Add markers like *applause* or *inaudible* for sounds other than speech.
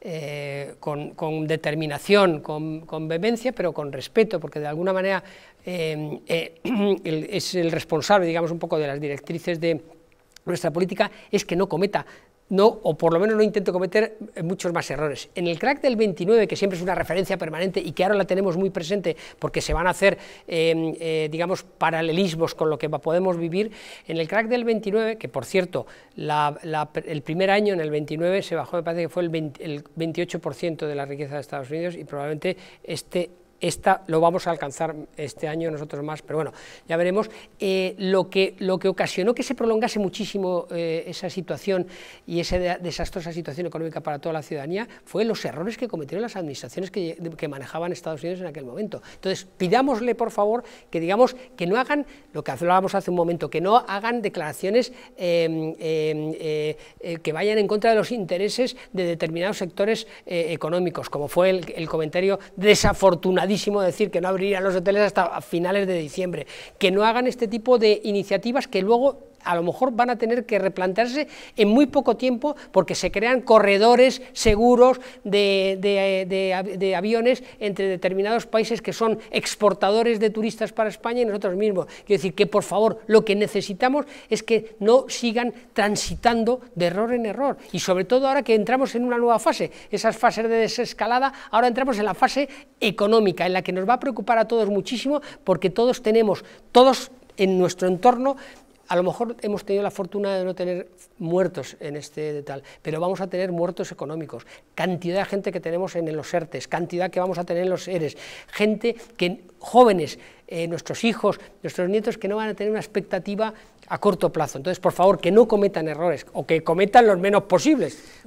Eh, con, determinación, con, vehemencia, pero con respeto, porque de alguna manera eh, eh, *clears throat* es el responsable, digamos, un poco de las directrices de nuestra política, es que no cometa no, o por lo menos no intento cometer eh, muchos más errores. En el crack del 29, que siempre es una referencia permanente y que ahora la tenemos muy presente porque se van a hacer, em, eh, digamos, paralelismos con lo que podemos vivir, en el crack del 29, que por cierto, el primer año, en el 29, se bajó, me parece que fue el, el 28% de la riqueza de Estados Unidos y probablemente este esta lo vamos a alcanzar este año nosotros más, pero bueno, ya veremos. Eh, lo, que, lo que ocasionó que se prolongase muchísimo eh, esa situación y esa desastrosa situación económica para toda la ciudadanía fue los errores que cometieron las administraciones que, manejaban Estados Unidos en aquel momento. Entonces, pidámosle, por favor, que digamos que no hagan lo que hablábamos hace un momento, que no hagan declaraciones em, em, eh, que vayan en contra de los intereses de determinados sectores económicos, como fue el, el comentario desafortunado decir que no abrirán los hoteles hasta finales de diciembre, que no hagan este tipo de iniciativas que luego a lo mejor van a tener que replantearse en muy poco tiempo porque se crean corredores seguros de, aviones entre determinados países que son exportadores de turistas para España y nosotros mismos. Quiero decir que, por favor, lo que necesitamos es que no sigan transitando de error en error y sobre todo ahora que entramos en una nueva fase, esas fases de desescalada, ahora entramos en la fase económica, en la que nos va a preocupar a todos muchísimo porque todos tenemos, todos en nuestro entorno a lo mejor hemos tenido la fortuna de no tener muertos en este tal, pero vamos a tener muertos económicos, cantidad de gente que tenemos en, los ERTES, cantidad que vamos a tener en los ERES, gente que, jóvenes, eh, nuestros hijos, nuestros nietos, que no van a tener una expectativa a corto plazo. Entonces, por favor, que no cometan errores o que cometan los menos posibles.